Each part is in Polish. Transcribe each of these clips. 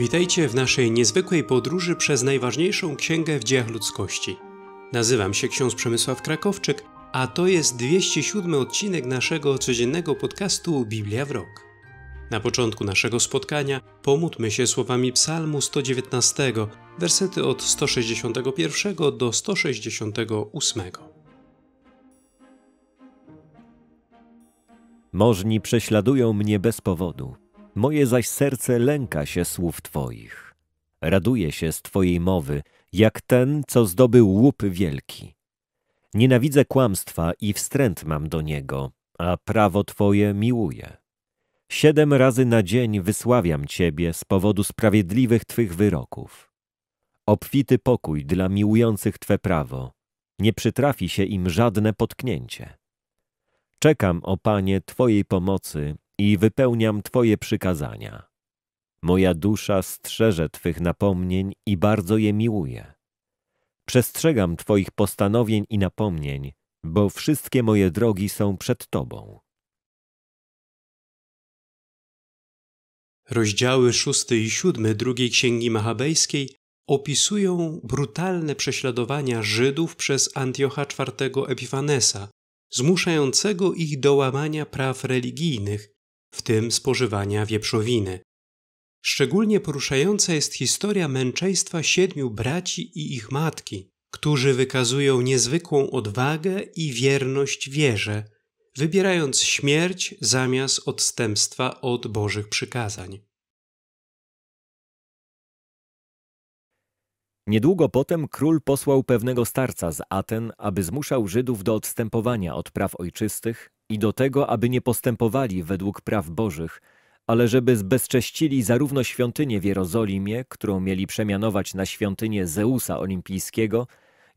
Witajcie w naszej niezwykłej podróży przez najważniejszą księgę w dziejach ludzkości. Nazywam się ksiądz Przemysław Krakowczyk, a to jest 207 odcinek naszego codziennego podcastu Biblia w Rok. Na początku naszego spotkania pomódlmy się słowami Psalmu 119, wersety od 161 do 168. Możni prześladują mnie bez powodu, Moje zaś serce lęka się słów Twoich. Raduje się z Twojej mowy, jak ten, co zdobył łup wielki. Nienawidzę kłamstwa i wstręt mam do niego, a prawo Twoje miłuję. Siedem razy na dzień wysławiam Ciebie z powodu sprawiedliwych Twych wyroków. Obfity pokój dla miłujących Twe prawo. Nie przytrafi się im żadne potknięcie. Czekam, o Panie, Twojej pomocy i wypełniam Twoje przykazania. Moja dusza strzeże Twych napomnień i bardzo je miłuje. Przestrzegam Twoich postanowień i napomnień, bo wszystkie moje drogi są przed Tobą. Rozdziały szósty i siódmy drugiej księgi machabejskiej opisują brutalne prześladowania Żydów przez Antiocha IV Epifanesa, zmuszającego ich do łamania praw religijnych, w tym spożywania wieprzowiny. Szczególnie poruszająca jest historia męczeństwa siedmiu braci i ich matki, którzy wykazują niezwykłą odwagę i wierność wierze, wybierając śmierć zamiast odstępstwa od Bożych przykazań. Niedługo potem król posłał pewnego starca z Aten, aby zmuszał Żydów do odstępowania od praw ojczystych, i do tego, aby nie postępowali według praw Bożych, ale żeby zbezcześcili zarówno świątynię w Jerozolimie, którą mieli przemianować na świątynię Zeusa Olimpijskiego,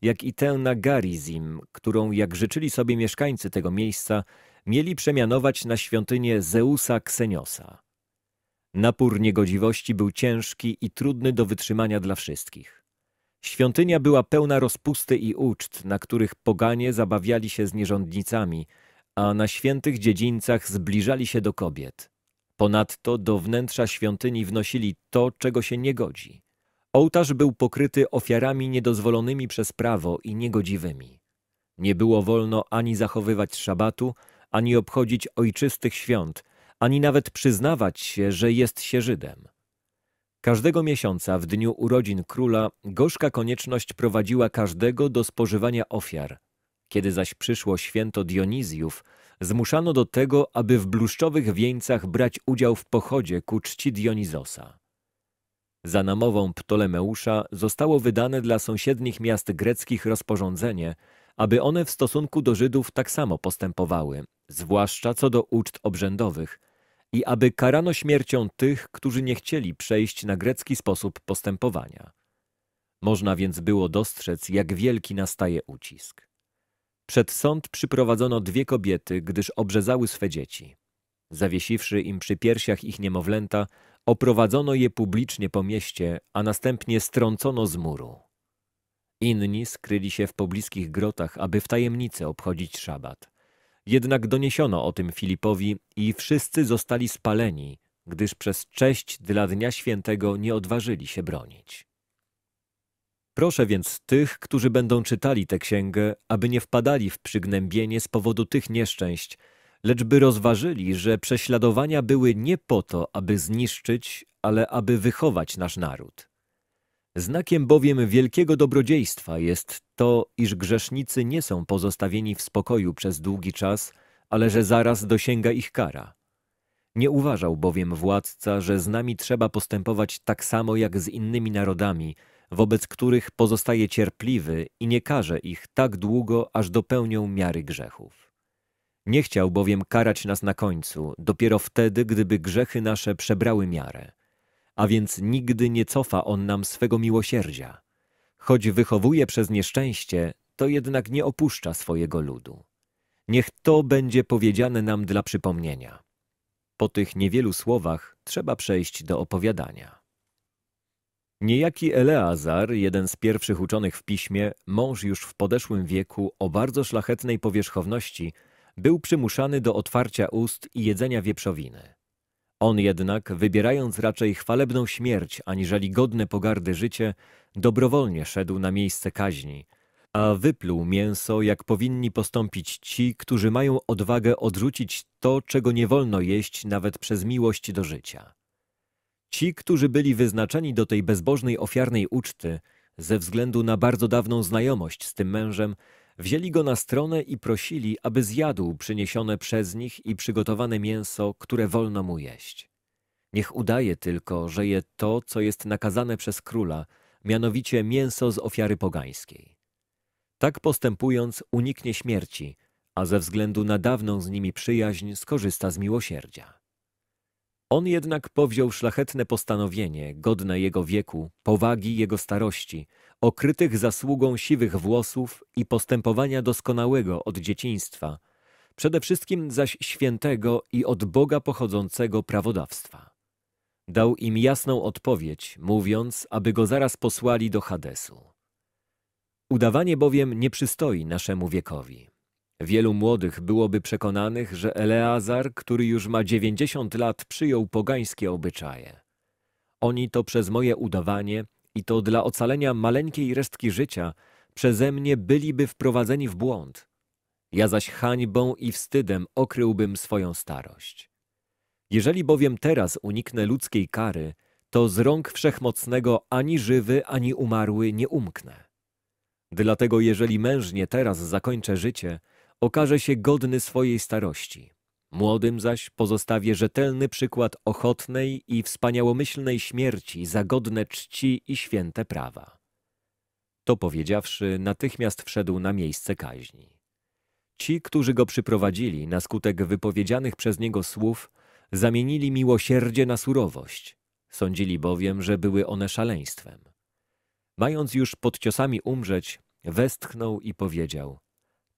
jak i tę na Garizim, którą, jak życzyli sobie mieszkańcy tego miejsca, mieli przemianować na świątynię Zeusa Kseniosa. Napór niegodziwości był ciężki i trudny do wytrzymania dla wszystkich. Świątynia była pełna rozpusty i uczt, na których poganie zabawiali się z nierządnicami, a na świętych dziedzińcach zbliżali się do kobiet. Ponadto do wnętrza świątyni wnosili to, czego się nie godzi. Ołtarz był pokryty ofiarami niedozwolonymi przez prawo i niegodziwymi. Nie było wolno ani zachowywać szabatu, ani obchodzić ojczystych świąt, ani nawet przyznawać się, że jest się Żydem. Każdego miesiąca w dniu urodzin króla gorzka konieczność prowadziła każdego do spożywania ofiar, kiedy zaś przyszło święto Dionizjów, zmuszano do tego, aby w bluszczowych wieńcach brać udział w pochodzie ku czci Dionizosa. Za namową Ptolemeusza zostało wydane dla sąsiednich miast greckich rozporządzenie, aby one w stosunku do Żydów tak samo postępowały, zwłaszcza co do uczt obrzędowych, i aby karano śmiercią tych, którzy nie chcieli przejść na grecki sposób postępowania. Można więc było dostrzec, jak wielki nastaje ucisk. Przed sąd przyprowadzono dwie kobiety, gdyż obrzezały swe dzieci. Zawiesiwszy im przy piersiach ich niemowlęta, oprowadzono je publicznie po mieście, a następnie strącono z muru. Inni skryli się w pobliskich grotach, aby w tajemnicy obchodzić szabat. Jednak doniesiono o tym Filipowi i wszyscy zostali spaleni, gdyż przez cześć dla Dnia Świętego nie odważyli się bronić. Proszę więc tych, którzy będą czytali tę księgę, aby nie wpadali w przygnębienie z powodu tych nieszczęść, lecz by rozważyli, że prześladowania były nie po to, aby zniszczyć, ale aby wychować nasz naród. Znakiem bowiem wielkiego dobrodziejstwa jest to, iż grzesznicy nie są pozostawieni w spokoju przez długi czas, ale że zaraz dosięga ich kara. Nie uważał bowiem władca, że z nami trzeba postępować tak samo jak z innymi narodami – wobec których pozostaje cierpliwy i nie karze ich tak długo, aż dopełnią miary grzechów. Nie chciał bowiem karać nas na końcu, dopiero wtedy, gdyby grzechy nasze przebrały miarę. A więc nigdy nie cofa On nam swego miłosierdzia. Choć wychowuje przez nieszczęście, to jednak nie opuszcza swojego ludu. Niech to będzie powiedziane nam dla przypomnienia. Po tych niewielu słowach trzeba przejść do opowiadania. Niejaki Eleazar, jeden z pierwszych uczonych w piśmie, mąż już w podeszłym wieku o bardzo szlachetnej powierzchowności, był przymuszany do otwarcia ust i jedzenia wieprzowiny. On jednak, wybierając raczej chwalebną śmierć aniżeli godne pogardy życie, dobrowolnie szedł na miejsce kaźni, a wypluł mięso, jak powinni postąpić ci, którzy mają odwagę odrzucić to, czego nie wolno jeść nawet przez miłość do życia. Ci, którzy byli wyznaczeni do tej bezbożnej ofiarnej uczty, ze względu na bardzo dawną znajomość z tym mężem, wzięli go na stronę i prosili, aby zjadł przyniesione przez nich i przygotowane mięso, które wolno mu jeść. Niech udaje tylko, że je to, co jest nakazane przez króla, mianowicie mięso z ofiary pogańskiej. Tak postępując uniknie śmierci, a ze względu na dawną z nimi przyjaźń skorzysta z miłosierdzia. On jednak powziął szlachetne postanowienie, godne jego wieku, powagi jego starości, okrytych zasługą siwych włosów i postępowania doskonałego od dzieciństwa, przede wszystkim zaś świętego i od Boga pochodzącego prawodawstwa. Dał im jasną odpowiedź, mówiąc, aby go zaraz posłali do Hadesu. Udawanie bowiem nie przystoi naszemu wiekowi. Wielu młodych byłoby przekonanych, że Eleazar, który już ma dziewięćdziesiąt lat, przyjął pogańskie obyczaje. Oni to przez moje udawanie i to dla ocalenia maleńkiej resztki życia przeze mnie byliby wprowadzeni w błąd. Ja zaś hańbą i wstydem okryłbym swoją starość. Jeżeli bowiem teraz uniknę ludzkiej kary, to z rąk wszechmocnego ani żywy, ani umarły nie umknę. Dlatego jeżeli mężnie teraz zakończę życie – okaże się godny swojej starości. Młodym zaś pozostawię rzetelny przykład ochotnej i wspaniałomyślnej śmierci za godne czci i święte prawa. To powiedziawszy, natychmiast wszedł na miejsce kaźni. Ci, którzy go przyprowadzili na skutek wypowiedzianych przez niego słów, zamienili miłosierdzie na surowość. Sądzili bowiem, że były one szaleństwem. Mając już pod ciosami umrzeć, westchnął i powiedział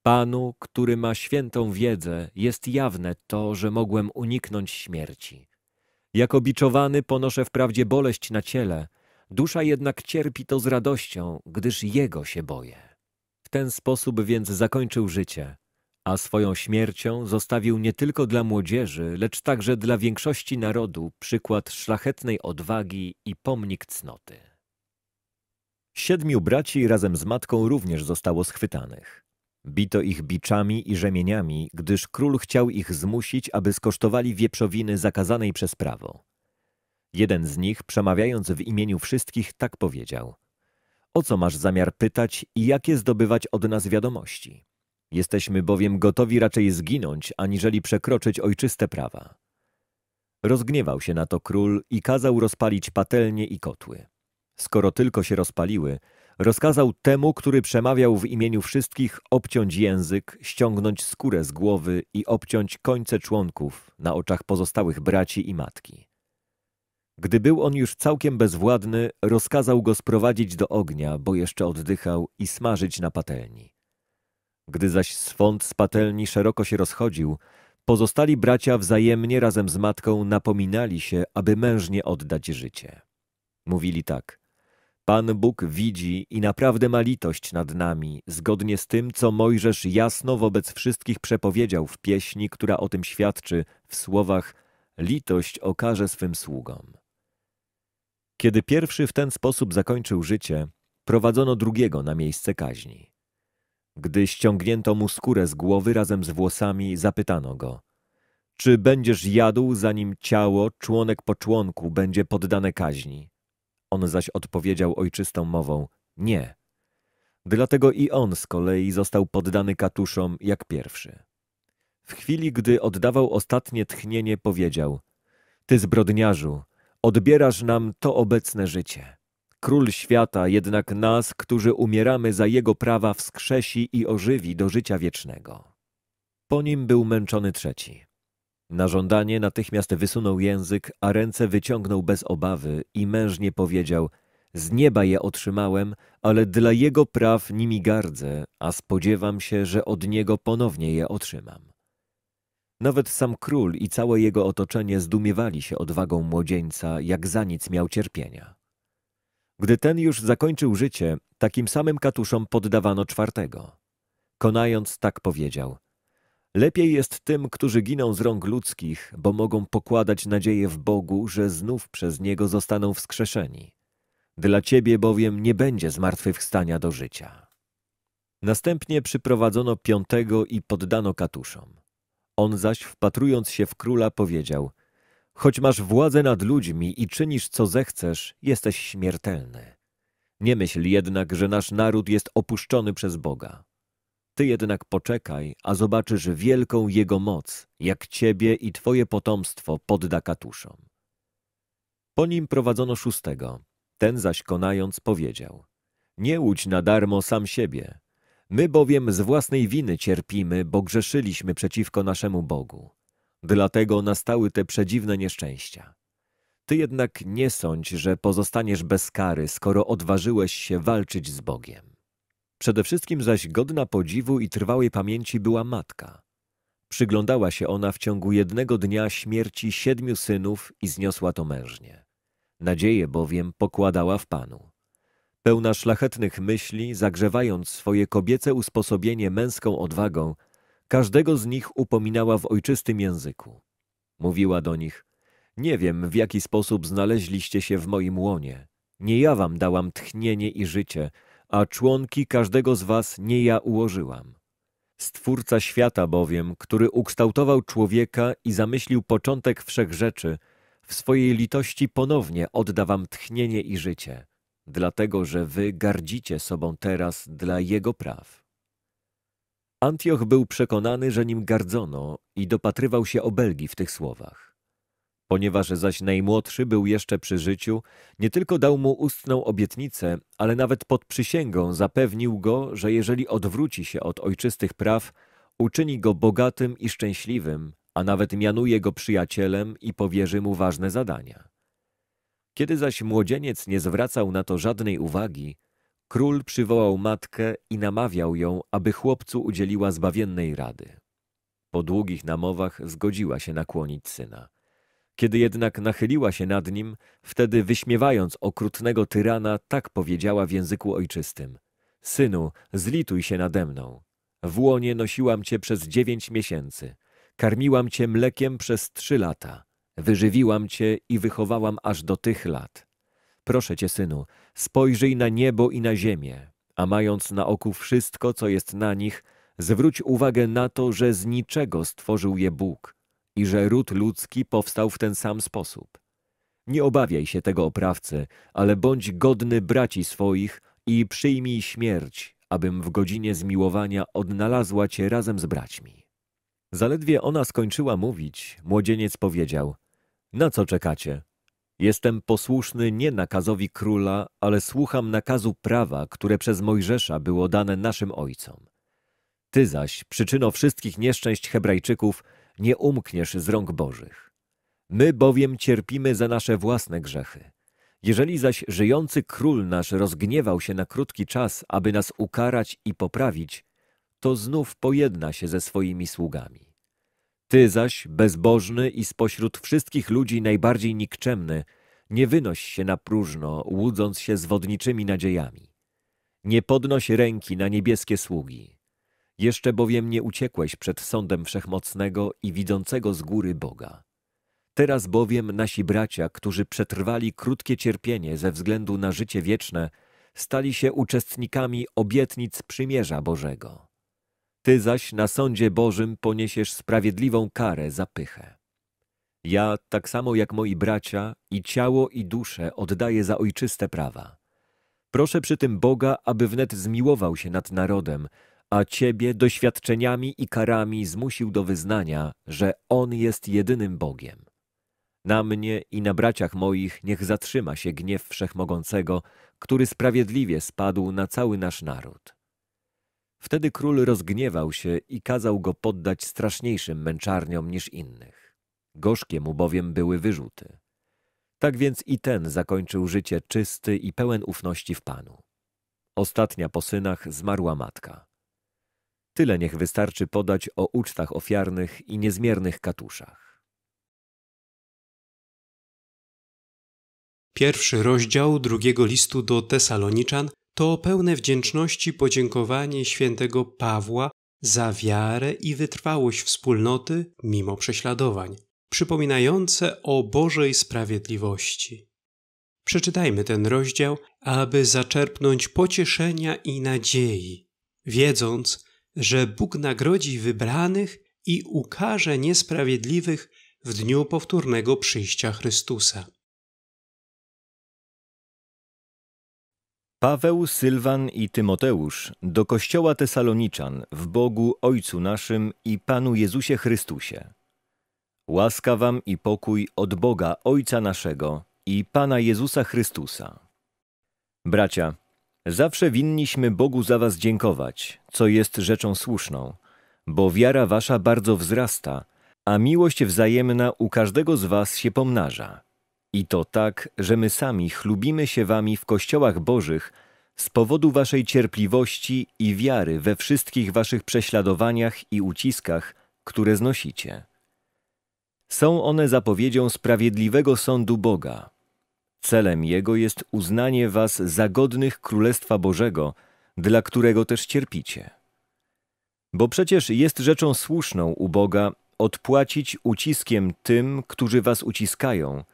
Panu, który ma świętą wiedzę, jest jawne to, że mogłem uniknąć śmierci. Jako biczowany ponoszę wprawdzie boleść na ciele, dusza jednak cierpi to z radością, gdyż Jego się boję. W ten sposób więc zakończył życie, a swoją śmiercią zostawił nie tylko dla młodzieży, lecz także dla większości narodu przykład szlachetnej odwagi i pomnik cnoty. Siedmiu braci razem z matką również zostało schwytanych. Bito ich biczami i rzemieniami, gdyż król chciał ich zmusić, aby skosztowali wieprzowiny zakazanej przez prawo. Jeden z nich, przemawiając w imieniu wszystkich, tak powiedział – o co masz zamiar pytać i jakie zdobywać od nas wiadomości. Jesteśmy bowiem gotowi raczej zginąć, aniżeli przekroczyć ojczyste prawa. Rozgniewał się na to król i kazał rozpalić patelnie i kotły. Skoro tylko się rozpaliły, rozkazał temu, który przemawiał w imieniu wszystkich, obciąć język, ściągnąć skórę z głowy i obciąć końce członków na oczach pozostałych braci i matki. Gdy był on już całkiem bezwładny, rozkazał go sprowadzić do ognia, bo jeszcze oddychał, i smażyć na patelni. Gdy zaś swąd z patelni szeroko się rozchodził, pozostali bracia wzajemnie razem z matką napominali się, aby mężnie oddać życie. Mówili tak – Pan Bóg widzi i naprawdę ma litość nad nami, zgodnie z tym, co Mojżesz jasno wobec wszystkich przepowiedział w pieśni, która o tym świadczy, w słowach Litość okaże swym sługom. Kiedy pierwszy w ten sposób zakończył życie, prowadzono drugiego na miejsce kaźni. Gdy ściągnięto mu skórę z głowy razem z włosami, zapytano go: Czy będziesz jadł, zanim ciało, członek po członku, będzie poddane kaźni? on zaś odpowiedział ojczystą mową nie. Dlatego i on z kolei został poddany katuszom jak pierwszy. W chwili, gdy oddawał ostatnie tchnienie, powiedział Ty zbrodniarzu, odbierasz nam to obecne życie. Król świata jednak nas, którzy umieramy za jego prawa, wskrzesi i ożywi do życia wiecznego. Po nim był męczony trzeci. Na żądanie natychmiast wysunął język, a ręce wyciągnął bez obawy i mężnie powiedział Z nieba je otrzymałem, ale dla jego praw nimi gardzę, a spodziewam się, że od niego ponownie je otrzymam. Nawet sam król i całe jego otoczenie zdumiewali się odwagą młodzieńca, jak za nic miał cierpienia. Gdy ten już zakończył życie, takim samym katuszom poddawano czwartego. Konając tak powiedział – Lepiej jest tym, którzy giną z rąk ludzkich, bo mogą pokładać nadzieję w Bogu, że znów przez Niego zostaną wskrzeszeni. Dla Ciebie bowiem nie będzie zmartwychwstania do życia. Następnie przyprowadzono piątego i poddano katuszom. On zaś, wpatrując się w króla, powiedział – Choć masz władzę nad ludźmi i czynisz, co zechcesz, jesteś śmiertelny. Nie myśl jednak, że nasz naród jest opuszczony przez Boga. Ty jednak poczekaj, a zobaczysz wielką Jego moc, jak Ciebie i Twoje potomstwo podda katuszom. Po nim prowadzono szóstego. Ten zaś konając powiedział, nie łudź na darmo sam siebie. My bowiem z własnej winy cierpimy, bo grzeszyliśmy przeciwko naszemu Bogu. Dlatego nastały te przedziwne nieszczęścia. Ty jednak nie sądź, że pozostaniesz bez kary, skoro odważyłeś się walczyć z Bogiem. Przede wszystkim zaś godna podziwu i trwałej pamięci była matka. Przyglądała się ona w ciągu jednego dnia śmierci siedmiu synów i zniosła to mężnie. Nadzieję bowiem pokładała w Panu. Pełna szlachetnych myśli, zagrzewając swoje kobiece usposobienie męską odwagą, każdego z nich upominała w ojczystym języku. Mówiła do nich, nie wiem w jaki sposób znaleźliście się w moim łonie. Nie ja wam dałam tchnienie i życie – a członki każdego z was nie ja ułożyłam. Stwórca świata bowiem, który ukształtował człowieka i zamyślił początek rzeczy, w swojej litości ponownie odda wam tchnienie i życie, dlatego że wy gardzicie sobą teraz dla jego praw. Antioch był przekonany, że nim gardzono i dopatrywał się obelgi w tych słowach. Ponieważ zaś najmłodszy był jeszcze przy życiu, nie tylko dał mu ustną obietnicę, ale nawet pod przysięgą zapewnił go, że jeżeli odwróci się od ojczystych praw, uczyni go bogatym i szczęśliwym, a nawet mianuje go przyjacielem i powierzy mu ważne zadania. Kiedy zaś młodzieniec nie zwracał na to żadnej uwagi, król przywołał matkę i namawiał ją, aby chłopcu udzieliła zbawiennej rady. Po długich namowach zgodziła się nakłonić syna. Kiedy jednak nachyliła się nad nim, wtedy wyśmiewając okrutnego tyrana, tak powiedziała w języku ojczystym. Synu, zlituj się nade mną. W łonie nosiłam cię przez dziewięć miesięcy. Karmiłam cię mlekiem przez trzy lata. Wyżywiłam cię i wychowałam aż do tych lat. Proszę cię, synu, spojrzyj na niebo i na ziemię, a mając na oku wszystko, co jest na nich, zwróć uwagę na to, że z niczego stworzył je Bóg – i że ród ludzki powstał w ten sam sposób. Nie obawiaj się tego oprawcy, ale bądź godny braci swoich i przyjmij śmierć, abym w godzinie zmiłowania odnalazła cię razem z braćmi. Zaledwie ona skończyła mówić, młodzieniec powiedział – na co czekacie? Jestem posłuszny nie nakazowi króla, ale słucham nakazu prawa, które przez Mojżesza było dane naszym ojcom. Ty zaś, przyczyno wszystkich nieszczęść Hebrajczyków, nie umkniesz z rąk Bożych. My bowiem cierpimy za nasze własne grzechy. Jeżeli zaś żyjący król nasz rozgniewał się na krótki czas, aby nas ukarać i poprawić, to znów pojedna się ze swoimi sługami. Ty zaś, bezbożny i spośród wszystkich ludzi najbardziej nikczemny, nie wynoś się na próżno, łudząc się zwodniczymi nadziejami. Nie podnoś ręki na niebieskie sługi, jeszcze bowiem nie uciekłeś przed sądem wszechmocnego i widzącego z góry Boga. Teraz bowiem nasi bracia, którzy przetrwali krótkie cierpienie ze względu na życie wieczne, stali się uczestnikami obietnic przymierza Bożego. Ty zaś na sądzie Bożym poniesiesz sprawiedliwą karę za pychę. Ja, tak samo jak moi bracia, i ciało i duszę oddaję za ojczyste prawa. Proszę przy tym Boga, aby wnet zmiłował się nad narodem, a ciebie doświadczeniami i karami zmusił do wyznania, że On jest jedynym Bogiem. Na mnie i na braciach moich niech zatrzyma się gniew Wszechmogącego, który sprawiedliwie spadł na cały nasz naród. Wtedy król rozgniewał się i kazał go poddać straszniejszym męczarniom niż innych. Gorzkie mu bowiem były wyrzuty. Tak więc i ten zakończył życie czysty i pełen ufności w Panu. Ostatnia po synach zmarła matka. Tyle niech wystarczy podać o ucztach ofiarnych i niezmiernych katuszach. Pierwszy rozdział drugiego listu do Tesaloniczan to pełne wdzięczności podziękowanie świętego Pawła za wiarę i wytrwałość wspólnoty mimo prześladowań, przypominające o Bożej sprawiedliwości. Przeczytajmy ten rozdział, aby zaczerpnąć pocieszenia i nadziei, wiedząc, że Bóg nagrodzi wybranych i ukaże niesprawiedliwych w dniu powtórnego przyjścia Chrystusa. Paweł, Sylwan i Tymoteusz do Kościoła Tesaloniczan w Bogu Ojcu naszym i Panu Jezusie Chrystusie. Łaska wam i pokój od Boga Ojca naszego i Pana Jezusa Chrystusa. Bracia, Zawsze winniśmy Bogu za was dziękować, co jest rzeczą słuszną, bo wiara wasza bardzo wzrasta, a miłość wzajemna u każdego z was się pomnaża. I to tak, że my sami chlubimy się wami w kościołach bożych z powodu waszej cierpliwości i wiary we wszystkich waszych prześladowaniach i uciskach, które znosicie. Są one zapowiedzią sprawiedliwego sądu Boga, Celem jego jest uznanie was za godnych Królestwa Bożego, dla którego też cierpicie. Bo przecież jest rzeczą słuszną u Boga odpłacić uciskiem tym, którzy was uciskają,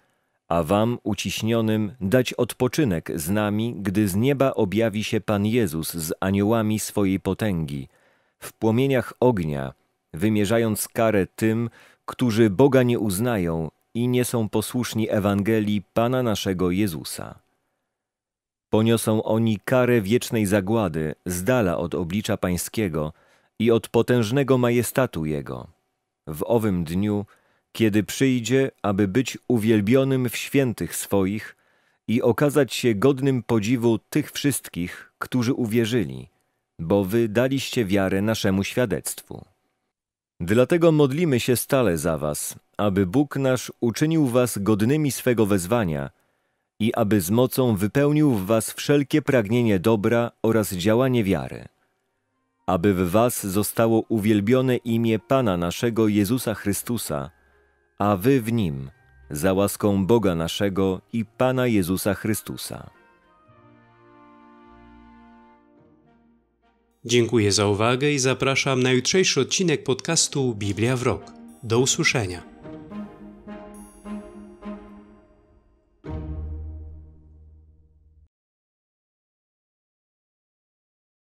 a wam uciśnionym dać odpoczynek z nami, gdy z nieba objawi się Pan Jezus z aniołami swojej potęgi, w płomieniach ognia, wymierzając karę tym, którzy Boga nie uznają i nie są posłuszni Ewangelii Pana naszego Jezusa. Poniosą oni karę wiecznej zagłady z dala od oblicza Pańskiego i od potężnego majestatu Jego. W owym dniu, kiedy przyjdzie, aby być uwielbionym w świętych swoich i okazać się godnym podziwu tych wszystkich, którzy uwierzyli, bo wy daliście wiarę naszemu świadectwu. Dlatego modlimy się stale za was, aby Bóg nasz uczynił was godnymi swego wezwania i aby z mocą wypełnił w was wszelkie pragnienie dobra oraz działanie wiary, aby w was zostało uwielbione imię Pana naszego Jezusa Chrystusa, a wy w Nim, za łaską Boga naszego i Pana Jezusa Chrystusa. Dziękuję za uwagę i zapraszam na jutrzejszy odcinek podcastu Biblia w Rok. Do usłyszenia.